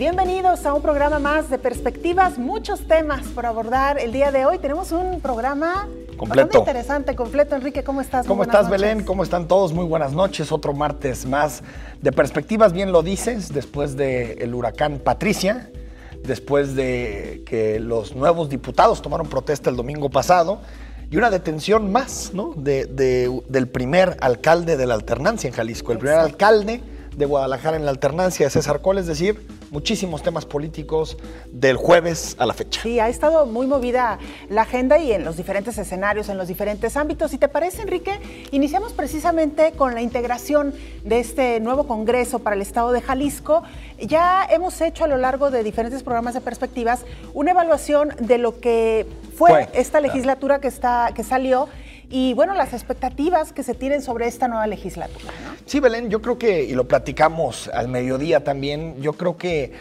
Bienvenidos a un programa más de perspectivas, muchos temas por abordar el día de hoy. Tenemos un programa completo. interesante, completo. Enrique, ¿cómo estás? ¿Cómo estás, Belén? ¿Cómo están todos? Muy buenas noches. Otro martes más de perspectivas, bien lo dices, después del el huracán Patricia, después de que los nuevos diputados tomaron protesta el domingo pasado y una detención más ¿no? De, del primer alcalde de la alternancia en Jalisco, el primer alcalde de Guadalajara en la alternancia, César Cole, es decir, muchísimos temas políticos del jueves a la fecha. Sí, ha estado muy movida la agenda y en los diferentes escenarios, en los diferentes ámbitos. ¿Y te parece, Enrique, iniciamos precisamente con la integración de este nuevo Congreso para el Estado de Jalisco. Ya hemos hecho a lo largo de diferentes programas de perspectivas una evaluación de lo que fue, esta legislatura que, está, que salió y bueno, las expectativas que se tienen sobre esta nueva legislatura. ¿no? Sí, Belén, yo creo que, y lo platicamos al mediodía también, yo creo que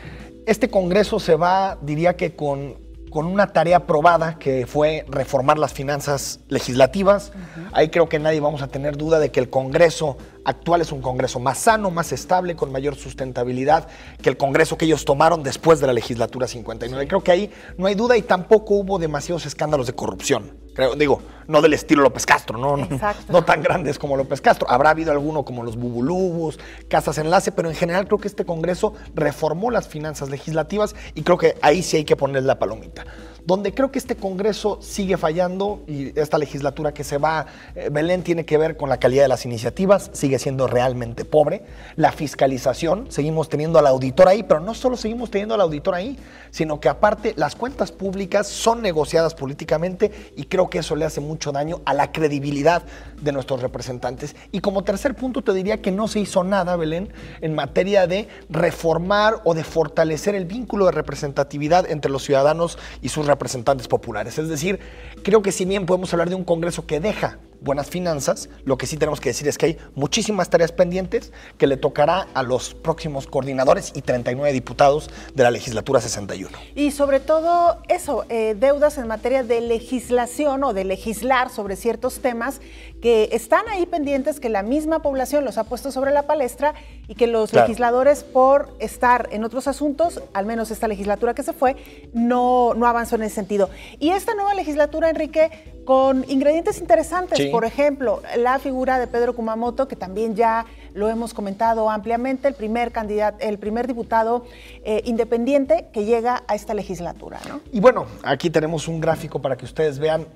este Congreso se va, diría que con, con una tarea aprobada que fue reformar las finanzas legislativas. Ahí creo que nadie vamos a tener duda de que el Congreso actual es un Congreso más sano, más estable, con mayor sustentabilidad que el Congreso que ellos tomaron después de la legislatura 59. Creo que ahí no hay duda y tampoco hubo demasiados escándalos de corrupción. Creo, digo, no del estilo López Castro, no, no, no, tan grandes como López Castro. Habrá habido alguno como los Bubulubus, Casas Enlace, pero en general creo que este Congreso reformó las finanzas legislativas y creo que ahí sí hay que poner la palomita. Donde creo que este Congreso sigue fallando y esta legislatura que se va, eh, Belén, tiene que ver con la calidad de las iniciativas, sigue siendo realmente pobre. La fiscalización, seguimos teniendo al auditor ahí, pero no solo seguimos teniendo al auditor ahí, sino que aparte las cuentas públicas son negociadas políticamente y creo creo que eso le hace mucho daño a la credibilidad de nuestros representantes. Y como tercer punto te diría que no se hizo nada, Belén, en materia de reformar o de fortalecer el vínculo de representatividad entre los ciudadanos y sus representantes populares. Es decir, creo que si bien podemos hablar de un Congreso que deja buenas finanzas. Lo que sí tenemos que decir es que hay muchísimas tareas pendientes que le tocará a los próximos coordinadores y 39 diputados de la legislatura 61. Y sobre todo eso, eh, deudas en materia de legislación o de legislar sobre ciertos temas que están ahí pendientes, que la misma población los ha puesto sobre la palestra y que los legisladores, por estar en otros asuntos, al menos esta legislatura que se fue, no, no avanzó en ese sentido. Y esta nueva legislatura, Enrique, con ingredientes interesantes, por ejemplo, la figura de Pedro Kumamoto, que también ya lo hemos comentado ampliamente, el primer candidato, el primer diputado eh, independiente que llega a esta legislatura. Y bueno, aquí tenemos un gráfico para que ustedes vean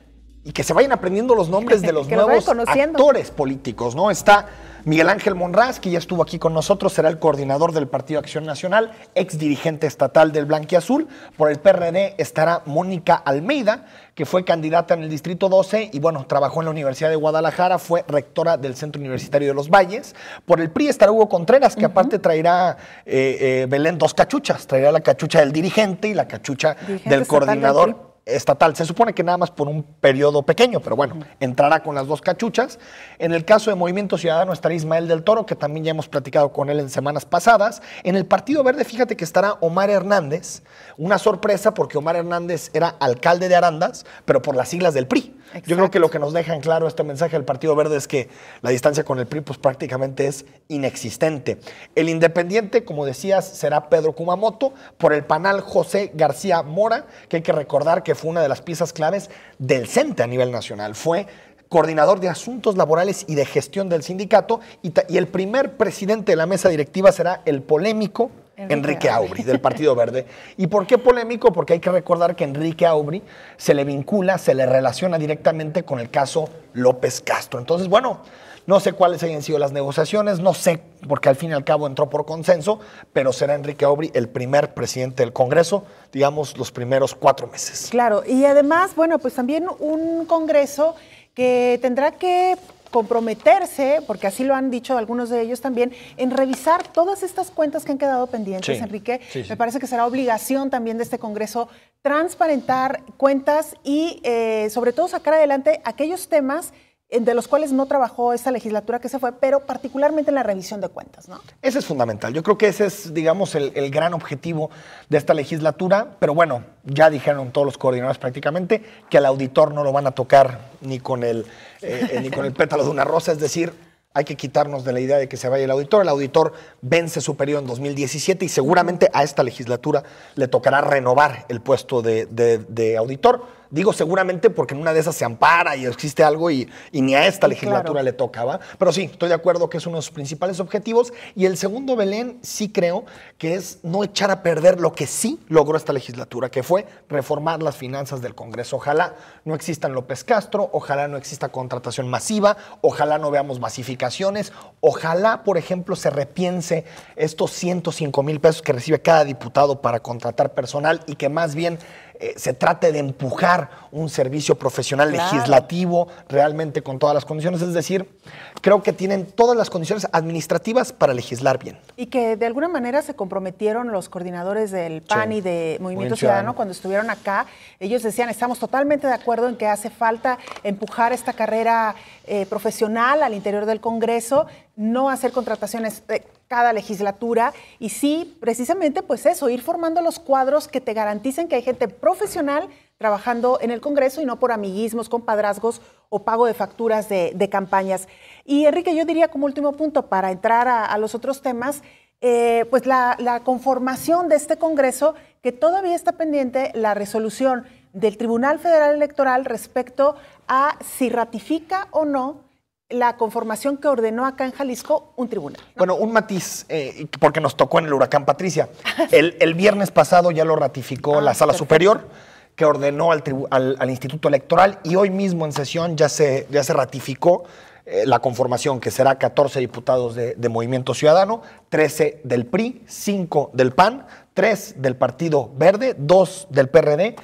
y que se vayan aprendiendo los nombres de los nuevos actores políticos, ¿no? Está Miguel Ángel Monraz, que ya estuvo aquí con nosotros, será el coordinador del Partido Acción Nacional, ex dirigente estatal del Blanquiazul. Por el PRD estará Mónica Almeida, que fue candidata en el Distrito 12 y, bueno, trabajó en la Universidad de Guadalajara, fue rectora del Centro Universitario de los Valles. Por el PRI estará Hugo Contreras, que aparte traerá eh, eh, Belén dos cachuchas, traerá la cachucha del dirigente y la cachucha del coordinador estatal. Se supone que nada más por un periodo pequeño, pero bueno, entrará con las dos cachuchas. En el caso de Movimiento Ciudadano estará Ismael del Toro, que también ya hemos platicado con él en semanas pasadas. En el Partido Verde, fíjate que estará Omar Hernández. Una sorpresa porque Omar Hernández era alcalde de Arandas, pero por las siglas del PRI. Yo creo que lo que nos deja en claro este mensaje del Partido Verde es que la distancia con el PRI pues, prácticamente es inexistente. El independiente, como decías, será Pedro Kumamoto por el panal José García Mora, que hay que recordar que fue una de las piezas claves del CENTE a nivel nacional. Fue coordinador de asuntos laborales y de gestión del sindicato, y, el primer presidente de la mesa directiva será el polémico Enrique, Enrique Aubry, del Partido Verde. ¿Y por qué polémico? Porque hay que recordar que Enrique Aubry se le vincula, se le relaciona directamente con el caso López Castro. Entonces, bueno, no sé cuáles hayan sido las negociaciones, no sé, porque al fin y al cabo entró por consenso, pero será Enrique Aubry el primer presidente del Congreso, digamos, los primeros cuatro meses. Claro, y además, bueno, pues también un Congreso que tendrá que comprometerse, porque así lo han dicho algunos de ellos también, en revisar todas estas cuentas que han quedado pendientes, Enrique. Me parece que será obligación también de este Congreso transparentar cuentas y eh, sobre todo sacar adelante aquellos temas de los cuales no trabajó esta legislatura que se fue, pero particularmente en la revisión de cuentas, ¿no? Ese es fundamental. Yo creo que ese es, digamos, el, gran objetivo de esta legislatura, pero bueno, ya dijeron todos los coordinadores prácticamente que al auditor no lo van a tocar ni con el, eh, eh, con el pétalo de una rosa, es decir, hay que quitarnos de la idea de que se vaya el auditor. El auditor vence su periodo en 2017 y seguramente a esta legislatura le tocará renovar el puesto de auditor Digo seguramente porque en una de esas se ampara y existe algo y, ni a esta legislatura le tocaba. Pero sí, estoy de acuerdo que es uno de sus principales objetivos. Y el segundo, Belén, sí creo que es no echar a perder lo que sí logró esta legislatura, que fue reformar las finanzas del Congreso. Ojalá no existan López Castro, ojalá no exista contratación masiva, ojalá no veamos masificaciones, ojalá, por ejemplo, se repiense estos 105 mil pesos que recibe cada diputado para contratar personal y que más bien eh, se trate de empujar un servicio profesional legislativo realmente con todas las condiciones. Es decir, creo que tienen todas las condiciones administrativas para legislar bien. Y que de alguna manera se comprometieron los coordinadores del PAN y de Movimiento, Ciudadano, cuando estuvieron acá. Ellos decían, estamos totalmente de acuerdo en que hace falta empujar esta carrera eh, profesional al interior del Congreso, no hacer contrataciones de cada legislatura y sí, precisamente pues eso, ir formando los cuadros que te garanticen que hay gente profesional trabajando en el Congreso y no por amiguismos, compadrazgos o pago de facturas de, campañas. Y Enrique, yo diría como último punto para entrar a, los otros temas, eh, pues la conformación de este Congreso que todavía está pendiente la resolución del Tribunal Federal Electoral respecto a si ratifica o no la conformación que ordenó acá en Jalisco un tribunal. Bueno, un matiz, eh, porque nos tocó en el huracán Patricia. El, viernes pasado ya lo ratificó ah, la Sala Superior, que ordenó al, Instituto Electoral y hoy mismo en sesión ya se, ya se ratificó eh, la conformación, que será 14 diputados de, de, Movimiento Ciudadano, 13 del PRI, 5 del PAN, 3 del Partido Verde, 2 del PRD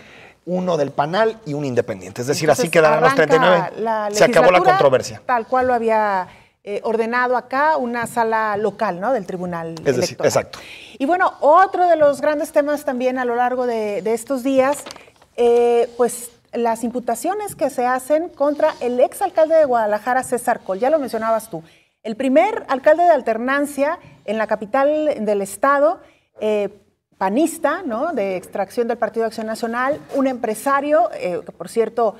uno del panal y un independiente. Es decir, así quedaron los 39. Se acabó la controversia. Tal cual lo había eh, ordenado acá una sala local ¿no? del Tribunal es decir, Exacto. Y bueno, otro de los grandes temas también a lo largo de, estos días, eh, pues las imputaciones que se hacen contra el exalcalde de Guadalajara, César Col. Ya lo mencionabas tú. El primer alcalde de alternancia en la capital del estado, eh, panista, ¿no? De extracción del Partido de Acción Nacional, un empresario, eh, que por cierto,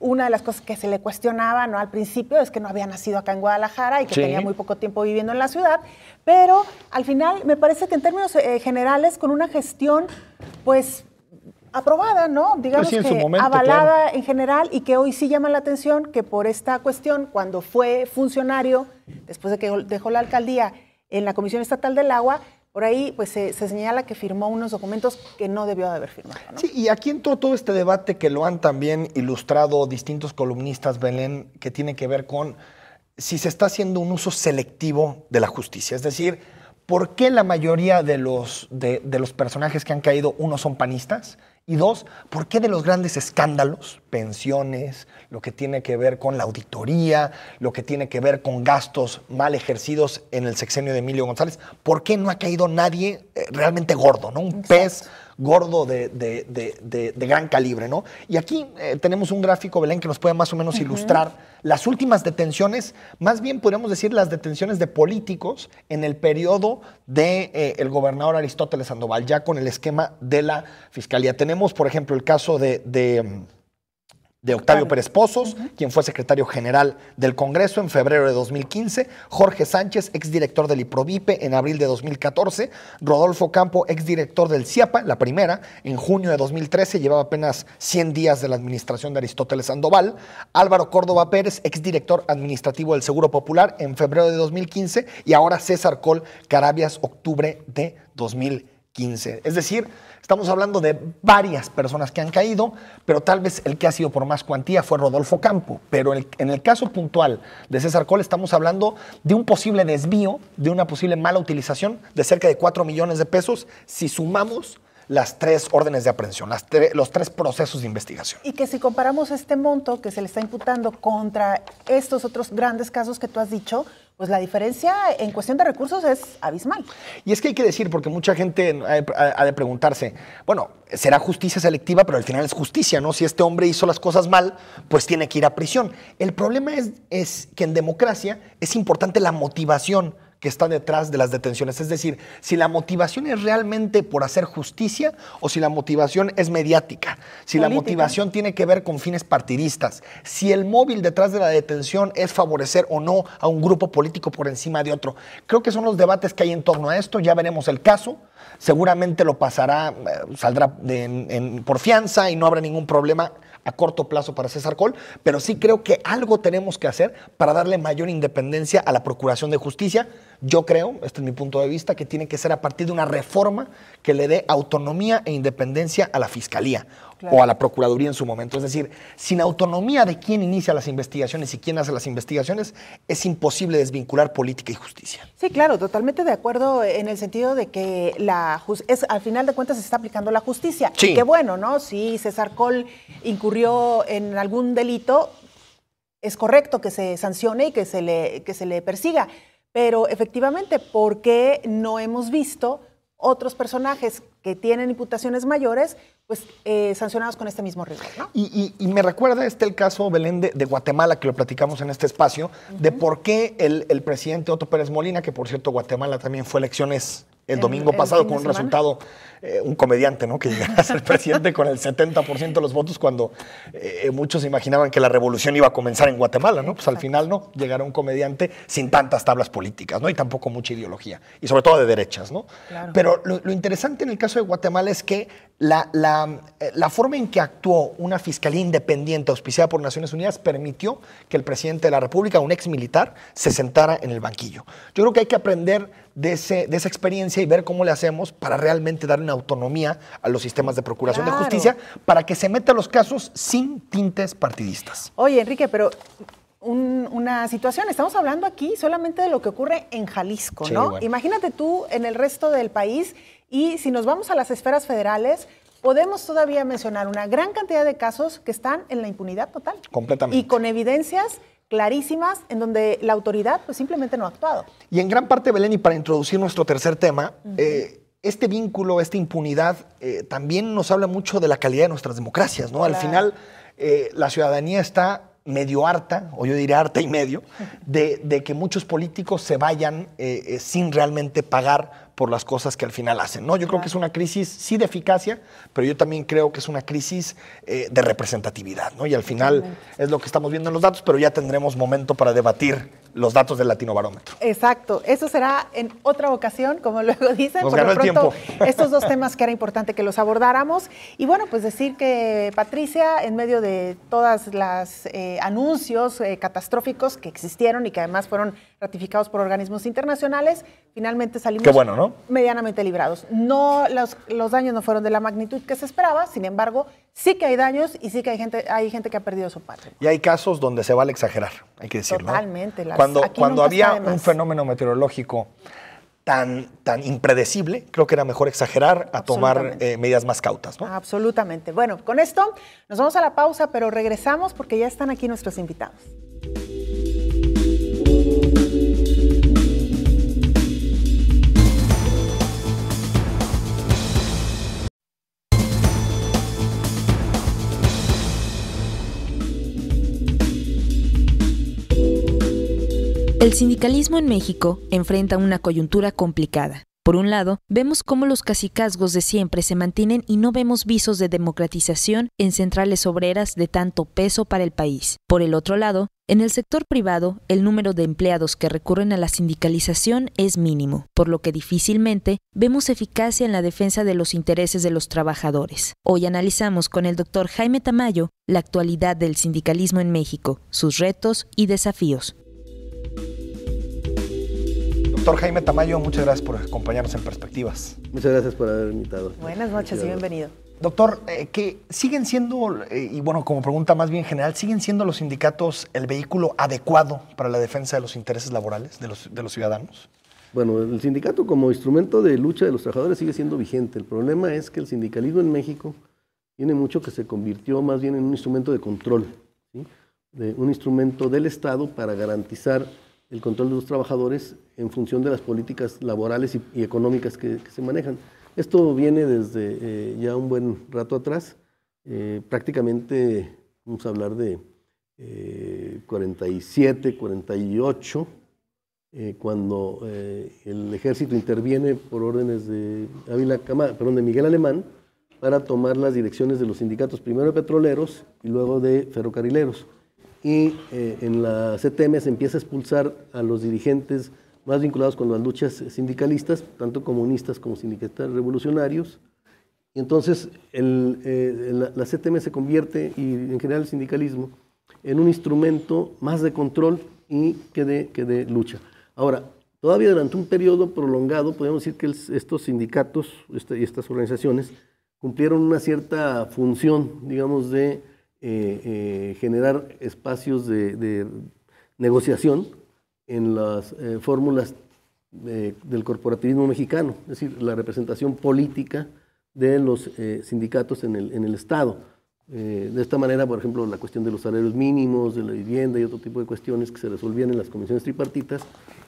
una de las cosas que se le cuestionaba ¿no? al principio es que no había nacido acá en Guadalajara y que tenía muy poco tiempo viviendo en la ciudad, pero al final me parece que en términos eh, generales, con una gestión, pues aprobada, ¿no? Digamos pues que avalada en general y que hoy sí llama la atención que por esta cuestión, cuando fue funcionario, después de que dejó la alcaldía en la Comisión Estatal del Agua, por ahí pues se, señala que firmó unos documentos que no debió de haber firmado. Sí, y aquí entró todo este debate que lo han también ilustrado distintos columnistas, Belén, que tiene que ver con si se está haciendo un uso selectivo de la justicia. Es decir, ¿por qué la mayoría de los, de, los personajes que han caído, uno, son panistas? Y dos, ¿por qué de los grandes escándalos, pensiones, lo que tiene que ver con la auditoría, lo que tiene que ver con gastos mal ejercidos en el sexenio de Emilio González, ¿por qué no ha caído nadie eh, realmente gordo, ¿no? Un pez gordo de, gran calibre, ¿no? Y aquí eh, tenemos un gráfico, Belén, que nos puede más o menos ilustrar las últimas detenciones, más bien podríamos decir las detenciones de políticos en el periodo del eh, el gobernador Aristóteles Sandoval, ya con el esquema de la fiscalía. Tenemos, por ejemplo, el caso de mm, de Octavio Pérez Pozos, quien fue secretario general del Congreso en febrero de 2015, Jorge Sánchez, exdirector del IPROVIPE en abril de 2014, Rodolfo Campo, exdirector del CIAPA, la primera, en junio de 2013, llevaba apenas 100 días de la administración de Aristóteles Sandoval, Álvaro Córdoba Pérez, exdirector administrativo del Seguro Popular en febrero de 2015 y ahora César Col Carabias, octubre de 2015. Es decir, Estamos hablando de varias personas que han caído, pero tal vez el que ha sido por más cuantía fue Rodolfo Campo. Pero en el caso puntual de César Cole estamos hablando de un posible desvío, de una posible mala utilización de cerca de 4 millones de pesos si sumamos las tres órdenes de aprehensión, los tres procesos de investigación. Y que si comparamos este monto que se le está imputando contra estos otros grandes casos que tú has dicho, pues la diferencia en cuestión de recursos es abismal. Y es que hay que decir, porque mucha gente eh, ha de preguntarse, bueno, será justicia selectiva, pero al final es justicia, ¿no? Si este hombre hizo las cosas mal, pues tiene que ir a prisión. El problema es, es que en democracia es importante la motivación que está detrás de las detenciones. Es decir, si la motivación es realmente por hacer justicia o si la motivación es mediática, si la motivación tiene que ver con fines partidistas, si el móvil detrás de la detención es favorecer o no a un grupo político por encima de otro. Creo que son los debates que hay en torno a esto. Ya veremos el caso. Seguramente lo pasará, eh, saldrá en, por fianza y no habrá ningún problema a corto plazo para César Col, pero sí creo que algo tenemos que hacer para darle mayor independencia a la Procuración de Justicia. Yo creo, este es mi punto de vista, que tiene que ser a partir de una reforma que le dé autonomía e independencia a la Fiscalía o a la Procuraduría en su momento. Es decir, sin autonomía de quién inicia las investigaciones y quién hace las investigaciones, es imposible desvincular política y justicia. Sí, claro, totalmente de acuerdo en el sentido de que la es, al final de cuentas se está aplicando la justicia. Sí. bueno, ¿no? Si César Col incurrió en algún delito, es correcto que se sancione y que se le, que se le persiga. Pero efectivamente, ¿por qué no hemos visto otros personajes que tienen imputaciones mayores pues eh, sancionados con este mismo rigor. ¿no? Y, me recuerda este el caso, Belén, de, Guatemala, que lo platicamos en este espacio, de por qué el, presidente Otto Pérez Molina, que por cierto Guatemala también fue elecciones el, domingo pasado con un resultado, eh, un comediante, ¿no? Que llegara a ser presidente con el 70% de los votos cuando eh, muchos imaginaban que la revolución iba a comenzar en Guatemala, ¿no? Pues al final no, llegará un comediante sin tantas tablas políticas, ¿no? Y tampoco mucha ideología, y sobre todo de derechas, ¿no? Pero lo interesante en el caso de Guatemala es que eh, la, forma en que actuó una fiscalía independiente auspiciada por Naciones Unidas permitió que el presidente de la República, un ex militar, se sentara en el banquillo. Yo creo que hay que aprender de, esa experiencia y ver cómo le hacemos para realmente dar una autonomía a los sistemas de procuración de justicia para que se metan los casos sin tintes partidistas. Oye, Enrique, pero una situación. Estamos hablando aquí solamente de lo que ocurre en Jalisco, ¿no? Imagínate tú en el resto del país y si nos vamos a las esferas federales, podemos todavía mencionar una gran cantidad de casos que están en la impunidad total. Completamente. Y con evidencias clarísimas en donde la autoridad pues simplemente no ha actuado. Y en gran parte, Belén, y para introducir nuestro tercer tema, eh, este vínculo, esta impunidad, eh, también nos habla mucho de la calidad de nuestras democracias, ¿no? Al final, eh, la ciudadanía está medio harta, o yo diría harta y medio, de, de que muchos políticos se vayan sin realmente pagar por las cosas que al final hacen. ¿no? Yo creo que es una crisis, sí, de eficacia, pero yo también creo que es una crisis eh, de representatividad. ¿no? Y al final es lo que estamos viendo en los datos, pero ya tendremos momento para debatir los datos del Latino Barómetro. Exacto, eso será en otra ocasión, como luego dicen. Nos pronto, el tiempo. estos dos temas que era importante que los abordáramos. Y bueno, pues decir que Patricia, en medio de todas las eh, anuncios eh, catastróficos que existieron y que además fueron ratificados por organismos internacionales, finalmente salimos medianamente librados. No, los, daños no fueron de la magnitud que se esperaba, sin embargo, sí que hay daños y sí que hay gente, hay gente que ha perdido su patria. Y hay casos donde se vale exagerar, hay que decirlo. Totalmente. La cuando, había un fenómeno meteorológico tan, tan impredecible, creo que era mejor exagerar a tomar eh, medidas más cautas. Absolutamente. Bueno, con esto nos vamos a la pausa, pero regresamos porque ya están aquí nuestros invitados. El sindicalismo en México enfrenta una coyuntura complicada. Por un lado, vemos cómo los cacicazgos de siempre se mantienen y no vemos visos de democratización en centrales obreras de tanto peso para el país. Por el otro lado, en el sector privado, el número de empleados que recurren a la sindicalización es mínimo, por lo que difícilmente vemos eficacia en la defensa de los intereses de los trabajadores. Hoy analizamos con el doctor Jaime Tamayo la actualidad del sindicalismo en México, sus retos y desafíos. Doctor Jaime Tamayo, muchas gracias por acompañarnos en Perspectivas. Muchas gracias por haber invitado. Buenas noches y bienvenido. Doctor, eh, siguen siendo, eh, y bueno, como pregunta más bien general, ¿siguen siendo los sindicatos el vehículo adecuado para la defensa de los intereses laborales los, de los ciudadanos? Bueno, el sindicato como instrumento de lucha de los trabajadores sigue siendo vigente. El problema es que el sindicalismo en México tiene mucho que se convirtió más bien en un instrumento de control de un instrumento del Estado para garantizar el control de los trabajadores en función de las políticas laborales y, económicas que, se manejan. Esto viene desde eh, ya un buen rato atrás, eh, prácticamente vamos a hablar de 47, eh, 48, cuando el ejército interviene por órdenes de, Ávila perdón, de Miguel Alemán para tomar las direcciones de los sindicatos, primero de petroleros y luego de ferrocarrileros y eh, en la CTM se empieza a expulsar a los dirigentes más vinculados con las luchas sindicalistas, tanto comunistas como sindicalistas revolucionarios. Y entonces eh, la, CTM se convierte, y en general el sindicalismo, en un instrumento más de control y que de, que de lucha. Ahora, todavía durante un periodo prolongado, podemos decir que estos sindicatos este, y estas organizaciones cumplieron una cierta función, digamos, de eh, eh, generar espacios de, negociación en las eh, fórmulas del corporativismo mexicano, es decir, la representación política de los sindicatos en el, Estado. de esta manera, por ejemplo, la cuestión de los salarios mínimos, de la vivienda y otro tipo de cuestiones que se resolvían en las comisiones tripartitas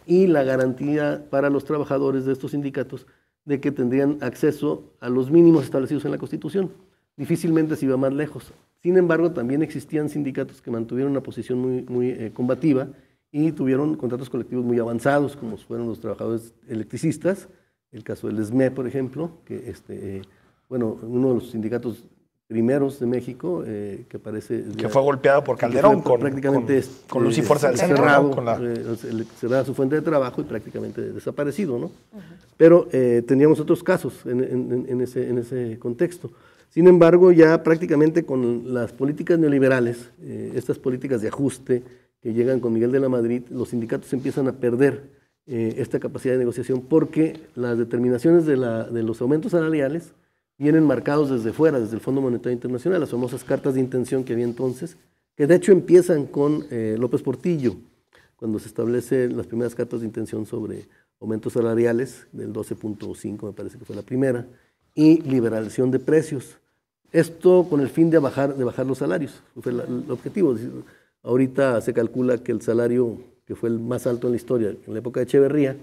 y la garantía para los trabajadores de estos sindicatos de que tendrían acceso a los mínimos establecidos en la Constitución difícilmente se iba más lejos. Sin embargo, también existían sindicatos que mantuvieron una posición muy, muy eh, combativa y tuvieron contratos colectivos muy avanzados, como fueron los trabajadores electricistas, el caso del SME, por ejemplo, que este, eh, bueno, uno de los sindicatos primeros de México, eh, que parece... Que fue golpeado por Calderón con, con, luz y fuerza cerrado, cerrada su fuente de trabajo y prácticamente desaparecido, ¿no? Pero teníamos otros casos en, en, en, ese, en ese contexto. Sin embargo, ya prácticamente con las políticas neoliberales, eh, estas políticas de ajuste que llegan con Miguel de la Madrid, los sindicatos empiezan a perder eh, esta capacidad de negociación porque las determinaciones de, los aumentos salariales vienen marcados desde fuera, desde el Fondo Monetario Internacional, las famosas cartas de intención que había entonces, que de hecho empiezan con eh, López Portillo, cuando se establecen las primeras cartas de intención sobre aumentos salariales del 12.5, me parece que fue la primera y liberación de precios. Esto con el fin de bajar, de bajar los salarios, fue el, objetivo. ahorita se calcula que el salario que fue el más alto en la historia, en la época de Echeverría,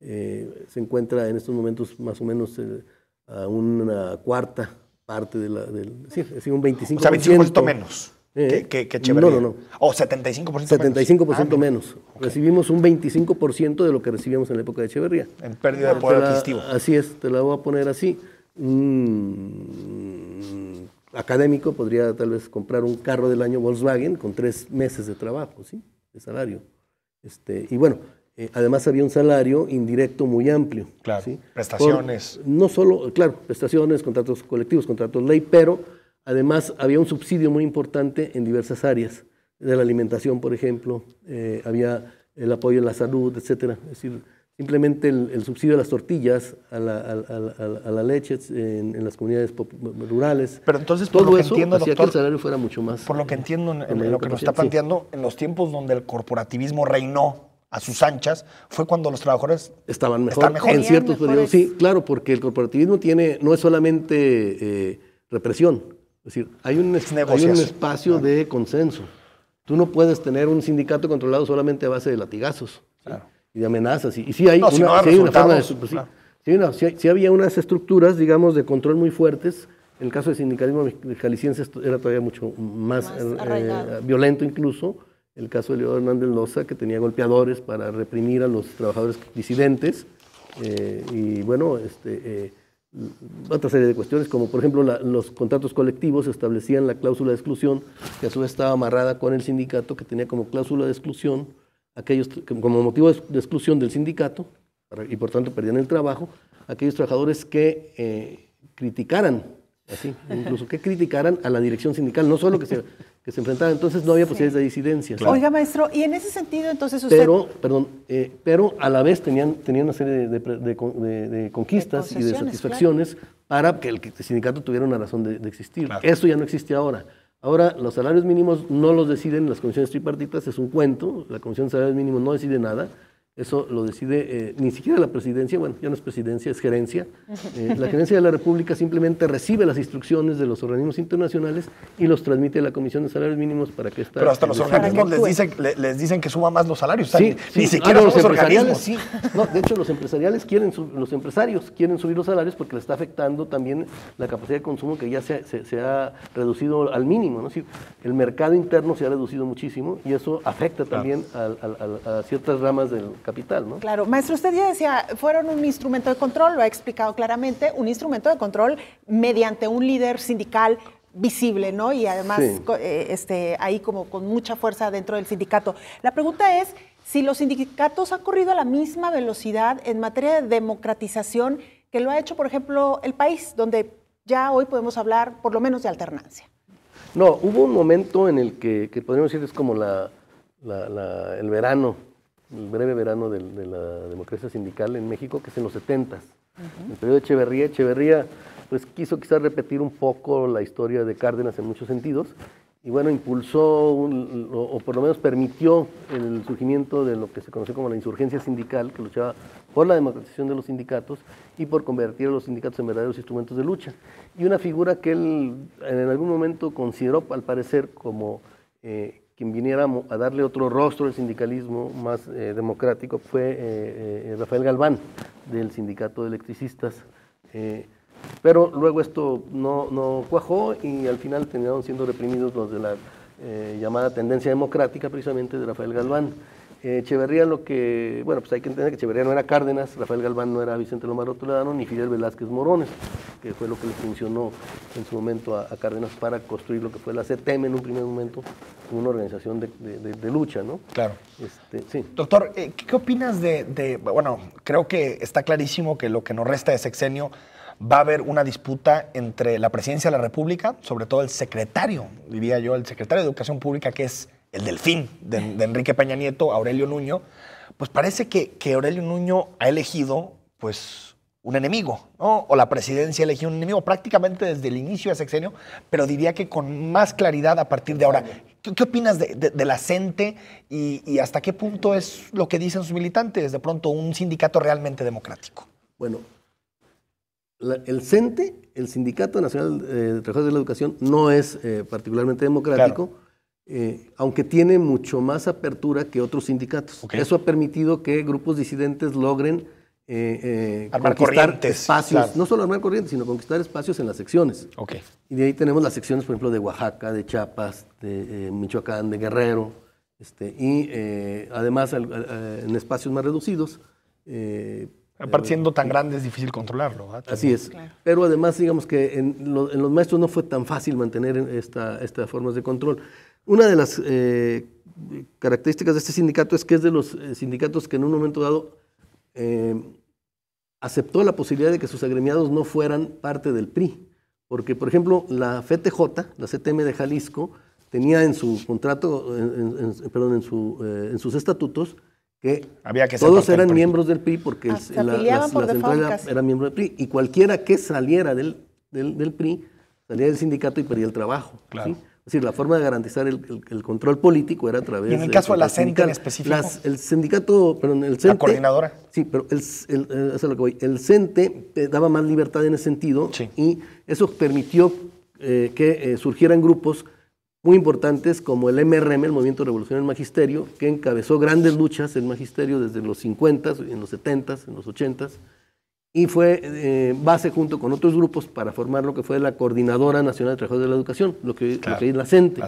eh, se encuentra en estos momentos más o menos eh, a una cuarta parte de la... Del, sí, es un 25%. O sea, 25% menos. Eh, que, Echeverría. No, no, no. O 75% menos. 75% ah, menos. Recibimos un 25% de lo que recibíamos en la época de Echeverría. En pérdida de poder adquisitivo. Así es, te la voy a poner así un mm, académico podría tal vez comprar un carro del año Volkswagen con tres meses de trabajo, ¿sí? De salario. Este, y bueno, eh, además había un salario indirecto muy amplio. Claro, prestaciones. no solo, claro, prestaciones, contratos colectivos, contratos ley, pero además había un subsidio muy importante en diversas áreas. De la alimentación, por ejemplo, eh, había el apoyo en la salud, etcétera. Es decir, Simplemente el, subsidio a las tortillas, a la, leche en, las comunidades rurales. Pero entonces, todo lo que eso hacía que el salario fuera mucho más. Por lo que entiendo, en, lo que nos está planteando, en los tiempos donde el corporativismo reinó a sus anchas, fue cuando los trabajadores estaban mejor. En ciertos periodos, sí, claro, porque el corporativismo tiene, no es solamente eh, represión, es decir, hay un, espacio de consenso. Tú no puedes tener un sindicato controlado solamente a base de latigazos. Claro y amenazas. Y, sí hay si hay una forma de... Pues sí, había unas estructuras, digamos, de control muy fuertes. el caso del sindicalismo jalisciense era todavía mucho más, eh, eh, violento incluso. El caso de León Hernández Loza, que tenía golpeadores para reprimir a los trabajadores disidentes. Eh, y bueno, este, otra serie de cuestiones, como por ejemplo los contratos colectivos establecían la cláusula de exclusión, que a su vez estaba amarrada con el sindicato, que tenía como cláusula de exclusión aquellos como motivo de exclusión del sindicato y por tanto perdían el trabajo, aquellos trabajadores que eh, criticaran, así, incluso que criticaran a la dirección sindical, no solo que se, que se enfrentaban entonces no había posibilidades de disidencia Oiga, maestro, y en ese sentido entonces usted... Pero, perdón, eh, pero a la vez tenían, tenían una serie de, de, de, conquistas y de satisfacciones para que el sindicato tuviera una razón de, existir. Eso ya no existe ahora. Ahora, los salarios mínimos no los deciden las comisiones tripartitas, es un cuento, la comisión de salarios mínimos no decide nada, eso lo decide eh, ni siquiera la presidencia, bueno, ya no es presidencia, es gerencia. Eh, la gerencia de la República simplemente recibe las instrucciones de los organismos internacionales y los transmite a la Comisión de Salarios Mínimos para que está. Pero hasta los organismos les dicen, les dicen que suba más los salarios. Sí, Ni ah, siquiera los, Sí. No, de hecho, los empresariales quieren, los empresarios quieren subir los salarios porque le está afectando también la capacidad de consumo que ya se, ha reducido al mínimo. el mercado interno se ha reducido muchísimo y eso afecta también a ciertas ramas del capital, ¿no? Claro, maestro, usted ya decía, fueron un instrumento de control, lo ha explicado claramente, un instrumento de control mediante un líder sindical visible, ¿no? Y además eh, este, ahí como con mucha fuerza dentro del sindicato. La pregunta es si los sindicatos han corrido a la misma velocidad en materia de democratización que lo ha hecho, por ejemplo, el país, donde ya hoy podemos hablar por lo menos de alternancia. No, hubo un momento en el que, podríamos decir es como la, el verano el breve verano de, la democracia sindical en México, que es en los 70. s En el periodo de Echeverría, Echeverría pues, quiso quizás repetir un poco la historia de Cárdenas en muchos sentidos, y bueno, impulsó o, por lo menos permitió el surgimiento de lo que se conoce como la insurgencia sindical, que luchaba por la democratización de los sindicatos y por convertir a los sindicatos en verdaderos instrumentos de lucha. Y una figura que él en algún momento consideró, al parecer, como eh, quien viniera a darle otro rostro al sindicalismo más eh, democrático fue eh, eh, Rafael Galván, del Sindicato de Electricistas. pero luego esto no, no, cuajó y al final terminaron siendo reprimidos los de la llamada tendencia democrática precisamente de Rafael Galván. Echeverría lo que, bueno, pues hay que entender que Echeverría no era Cárdenas, Rafael Galván no era Vicente Lomar Toledano, ni Fidel Velázquez Morones, que fue lo que le funcionó en su momento a, Cárdenas para construir lo que fue la CTM en un primer momento, una organización de, lucha, ¿no? Claro. Este, sí. Doctor, eh, ¿qué, qué opinas de, bueno, creo que está clarísimo que lo que nos resta de sexenio va a haber una disputa entre la presidencia de la República, sobre todo el secretario, diría yo, el secretario de Educación Pública, que es el delfín de, de, Enrique Peña Nieto, Aurelio Nuño, pues parece que, Aurelio Nuño ha elegido pues un enemigo, o la presidencia ha elegido un enemigo prácticamente desde el inicio de sexenio, pero diría que con más claridad a partir de ahora. ¿Qué, opinas de, la CENTE y, hasta qué punto es lo que dicen sus militantes, de pronto un sindicato realmente democrático? Bueno, el CENTE, el Sindicato Nacional eh, de Trabajadores de la Educación, no es eh, particularmente democrático. Eh, aunque tiene mucho más apertura que otros sindicatos. Eso ha permitido que grupos disidentes logren eh, eh conquistar espacios, no solo armar corrientes, sino conquistar espacios en las secciones. Y de ahí tenemos las secciones, por ejemplo, de Oaxaca, de Chiapas, de eh, Michoacán, de Guerrero, este, y además en espacios más reducidos. Aparte siendo tan grande es difícil controlarlo. ¿ah? Así es. Pero además digamos que en, los maestros no fue tan fácil mantener estas esta formas de control. Una de las eh, características de este sindicato es que es de los eh, sindicatos que en un momento dado eh, aceptó la posibilidad de que sus agremiados no fueran parte del PRI. Porque, por ejemplo, la FTJ, la CTM de Jalisco, tenía en su contrato, perdón, en, sus estatutos, que, todos ah, eran miembros del PRI porque la, central era, miembro del PRI y cualquiera que saliera del, del, PRI salía del sindicato y perdía el trabajo. Es decir, la forma de garantizar el, control político era a través... Y en el caso de la CENTE en específico. el sindicato, el La coordinadora. Sí, pero el, eh, eso es lo que voy. El CENTE eh, daba más libertad en ese sentido y eso permitió eh, que surgieran grupos muy importantes como el MRM, el Movimiento revolucionario Revolución del Magisterio, que encabezó grandes luchas en magisterio desde los 50, en los 70, en los 80 y fue eh, base junto con otros grupos para formar lo que fue la Coordinadora Nacional de Trabajadores de la Educación, lo que, claro, es la CENTE.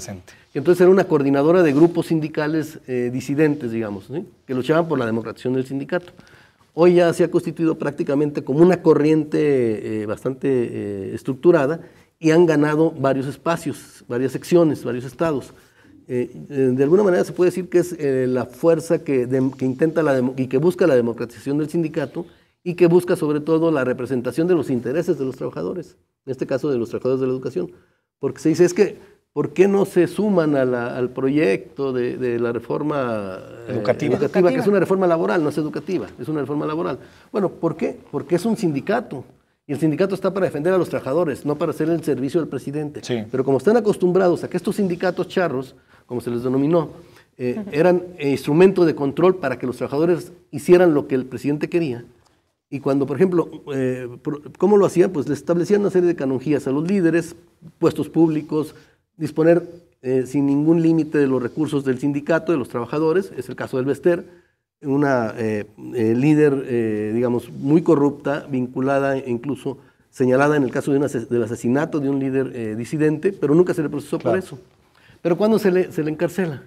Entonces era una coordinadora de grupos sindicales eh, disidentes, digamos, que luchaban por la democratización del sindicato. Hoy ya se ha constituido prácticamente como una corriente eh, bastante estructurada y han ganado varios espacios, varias secciones, varios estados. de alguna manera se puede decir que es la fuerza que, que intenta la y que busca la democratización del sindicato y que busca sobre todo la representación de los intereses de los trabajadores, en este caso de los trabajadores de la educación. Porque se dice, es que, ¿por qué no se suman al proyecto de, la reforma eh, educativa. educativa, que es una reforma laboral, no es educativa, es una reforma laboral? Bueno, ¿por qué? Porque es un sindicato, y el sindicato está para defender a los trabajadores, no para hacer el servicio del presidente. Pero como están acostumbrados a que estos sindicatos charros, como se les denominó, eh, eran instrumento de control para que los trabajadores hicieran lo que el presidente quería, y cuando, por ejemplo, eh, ¿cómo lo hacía? Pues le establecían una serie de canonjías a los líderes, puestos públicos, disponer eh, sin ningún límite de los recursos del sindicato, de los trabajadores, es el caso del Vester, una eh, líder, digamos, muy corrupta, vinculada incluso, señalada en el caso de del asesinato de un líder disidente, pero nunca se le procesó por eso. Pero cuando se le, encarcela?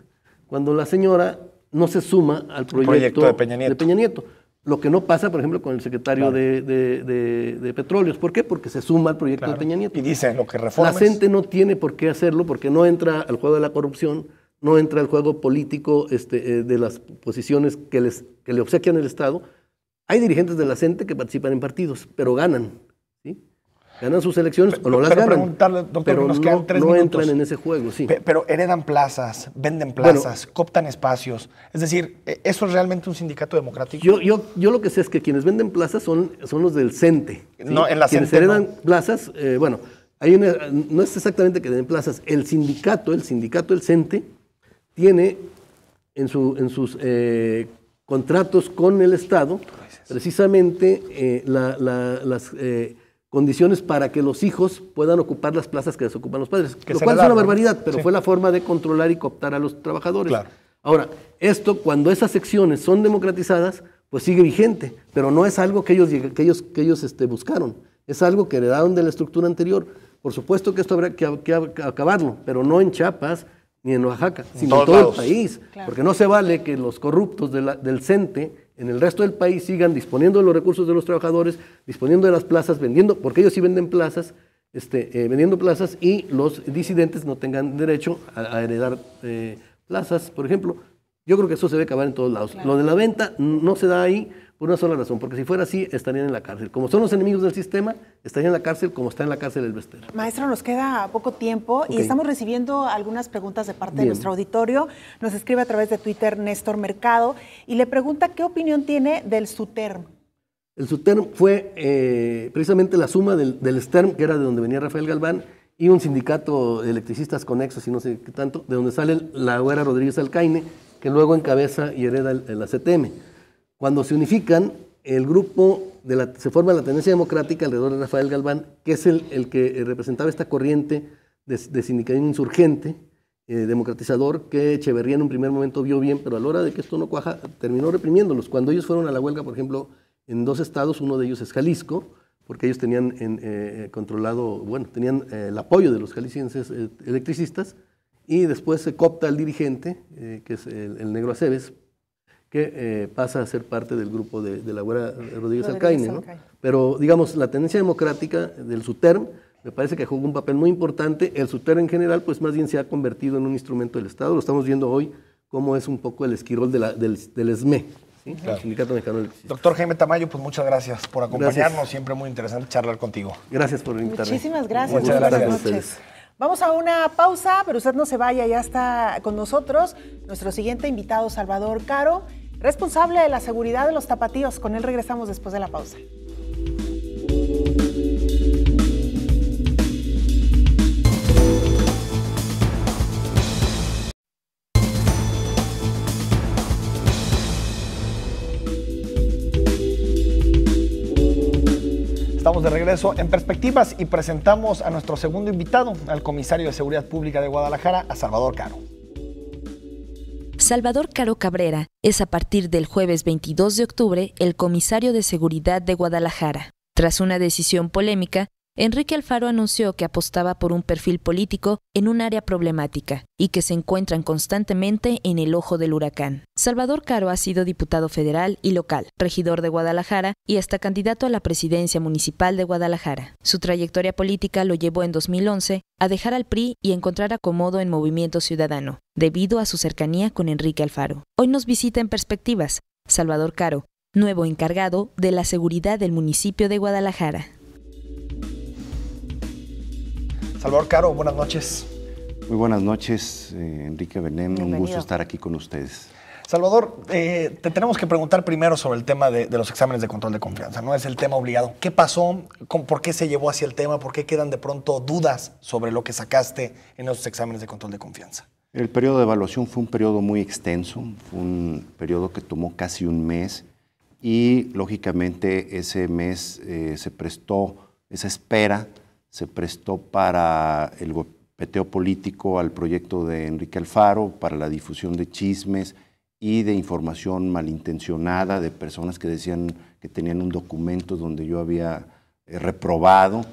Cuando la señora no se suma al proyecto, De Peña Nieto. Lo que no pasa, por ejemplo, con el secretario de, de, Petróleos. ¿Por qué? Porque se suma al proyecto de Peña Nieto. Y dice lo que reforma. La gente no tiene por qué hacerlo porque no entra al juego de la corrupción, no entra al juego político este, eh, de las posiciones que, les, que le obsequian el Estado. Hay dirigentes de la gente que participan en partidos, pero ganan ganan sus elecciones pero, o no las ganan. no, entran en ese juego, sí. pero heredan plazas, venden plazas, cooptan espacios. Es decir, e- ¿eso es realmente un sindicato democrático? Yo, lo que sé es que quienes venden plazas son, los del CENTE. No, en la quienes heredan plazas, eh, bueno, hay una, no es exactamente que den plazas. El sindicato, el sindicato, el CENTE, tiene en, sus eh, contratos con el Estado precisamente eh, las condiciones para que los hijos puedan ocupar las plazas que desocupan los padres. lo cual es una barbaridad, pero fue la forma de controlar y cooptar a los trabajadores. Ahora, esto, cuando esas secciones son democratizadas, pues sigue vigente, pero no es algo que ellos, que ellos, este, buscaron, es algo que heredaron de la estructura anterior. Por supuesto que esto habrá que, acabarlo, pero no en Chiapas ni en Oaxaca, sino en todo el país, porque no se vale que los corruptos del CENTE en el resto del país sigan disponiendo de los recursos de los trabajadores, disponiendo de las plazas, vendiendo, porque ellos sí venden plazas, este, eh, vendiendo plazas y los disidentes no tengan derecho a, heredar eh, plazas, por ejemplo. Yo creo que eso se debe acabar en todos lados. Lo de la venta no se da ahí una sola razón, porque si fuera así, estarían en la cárcel. Como son los enemigos del sistema, estarían en la cárcel como está en la cárcel el Vester. Maestro, nos queda poco tiempo y estamos recibiendo algunas preguntas de parte de nuestro auditorio. Nos escribe a través de Twitter Néstor Mercado y le pregunta qué opinión tiene del SUTERM. El SUTERM fue eh, precisamente la suma del, del STERM, que era de donde venía Rafael Galván, y un sindicato de electricistas conexos y no sé qué tanto, de donde sale la güera Rodríguez Alcaine, que luego encabeza y hereda el, CTM. Cuando se unifican, el grupo de la, se forma la tendencia democrática alrededor de Rafael Galván, que es el, que eh, representaba esta corriente de, sindicalismo insurgente, eh, democratizador, que Echeverría en un primer momento vio bien, pero a la hora de que esto no cuaja, terminó reprimiéndolos. Cuando ellos fueron a la huelga, por ejemplo, en dos estados, uno de ellos es Jalisco, porque ellos tenían eh, controlado, bueno, tenían el apoyo de los jaliscienses electricistas, y después se copta al dirigente, que es el negro Aceves, que eh, pasa a ser parte del grupo de, la güera Rodríguez, Alcaine. Pero, digamos, la tendencia democrática del SUTERM me parece que jugó un papel muy importante. El SUTERM en general, pues más bien se ha convertido en un instrumento del Estado. Lo estamos viendo hoy como es un poco el esquirol de del, del SME. E, Doctor Jaime Tamayo, pues muchas gracias por acompañarnos. Siempre muy interesante charlar contigo. Gracias por invitarme. Muchísimas gracias. Muchas gracias. Buenas noches. Vamos a una pausa, pero usted no se vaya, ya está con nosotros nuestro siguiente invitado, Salvador Caro responsable de la seguridad de los tapatíos. Con él regresamos después de la pausa. Estamos de regreso en Perspectivas y presentamos a nuestro segundo invitado, al comisario de Seguridad Pública de Guadalajara, a Salvador Caro. Salvador Caro Cabrera es a partir del jueves 22 de octubre el comisario de seguridad de Guadalajara. Tras una decisión polémica, Enrique Alfaro anunció que apostaba por un perfil político en un área problemática y que se encuentran constantemente en el ojo del huracán. Salvador Caro ha sido diputado federal y local, regidor de Guadalajara y hasta candidato a la presidencia municipal de Guadalajara. Su trayectoria política lo llevó en 2011 a dejar al PRI y encontrar acomodo en Movimiento Ciudadano, debido a su cercanía con Enrique Alfaro. Hoy nos visita en Perspectivas Salvador Caro, nuevo encargado de la seguridad del municipio de Guadalajara. Salvador Caro, buenas noches. Muy buenas noches, eh, Enrique Benem. Un gusto estar aquí con ustedes. Salvador, eh, te tenemos que preguntar primero sobre el tema de, los exámenes de control de confianza, ¿no? Es el tema obligado. ¿Qué pasó? ¿Por qué se llevó hacia el tema? ¿Por qué quedan de pronto dudas sobre lo que sacaste en esos exámenes de control de confianza? El periodo de evaluación fue un periodo muy extenso, un periodo que tomó casi un mes y lógicamente ese mes eh, se prestó esa espera se prestó para el golpeteo político al proyecto de Enrique Alfaro, para la difusión de chismes y de información malintencionada de personas que decían que tenían un documento donde yo había eh, reprobado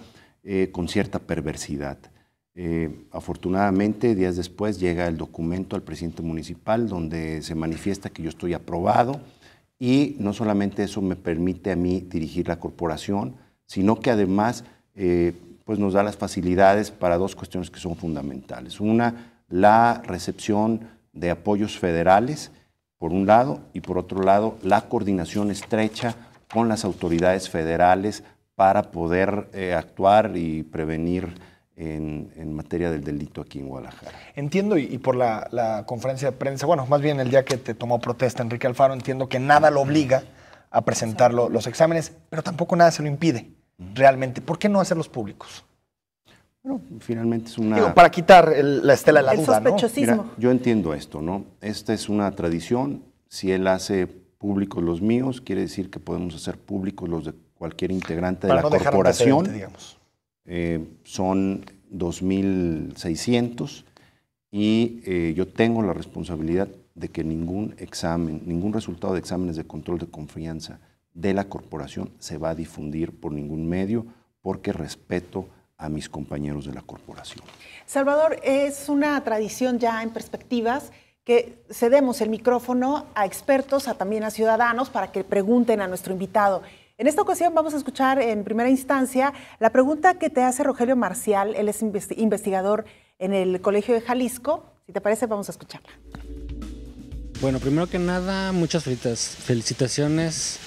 eh, con cierta perversidad. Eh, afortunadamente, días después llega el documento al presidente municipal donde se manifiesta que yo estoy aprobado y no solamente eso me permite a mí dirigir la corporación, sino que además pues nos da las facilidades para dos cuestiones que son fundamentales. Una, la recepción de apoyos federales, por un lado, y por otro lado, la coordinación estrecha con las autoridades federales para poder eh, actuar y prevenir en, materia del delito aquí en Guadalajara. Entiendo, y, por la, conferencia de prensa, bueno, más bien el día que te tomó protesta Enrique Alfaro, entiendo que nada lo obliga a presentar los exámenes, pero tampoco nada se lo impide realmente, ¿por qué no hacerlos públicos? Bueno, finalmente es una... para quitar la estela de la duda, yo entiendo esto, ¿no? Esta es una tradición. Si él hace públicos los míos, quiere decir que podemos hacer públicos los de cualquier integrante de la corporación. Digamos. Eh, son 2.600 y eh, yo tengo la responsabilidad de que ningún examen, ningún resultado de exámenes de control de confianza de la corporación se va a difundir por ningún medio porque respeto a mis compañeros de la corporación. Salvador, es una tradición ya en perspectivas que cedemos el micrófono a expertos, también a ciudadanos, para que pregunten a nuestro invitado. En esta ocasión vamos a escuchar en primera instancia la pregunta que te hace Rogelio Marcial, él es investigador en el Colegio de Jalisco. Si te parece, vamos a escucharla. Bueno, primero que nada, muchas felicitaciones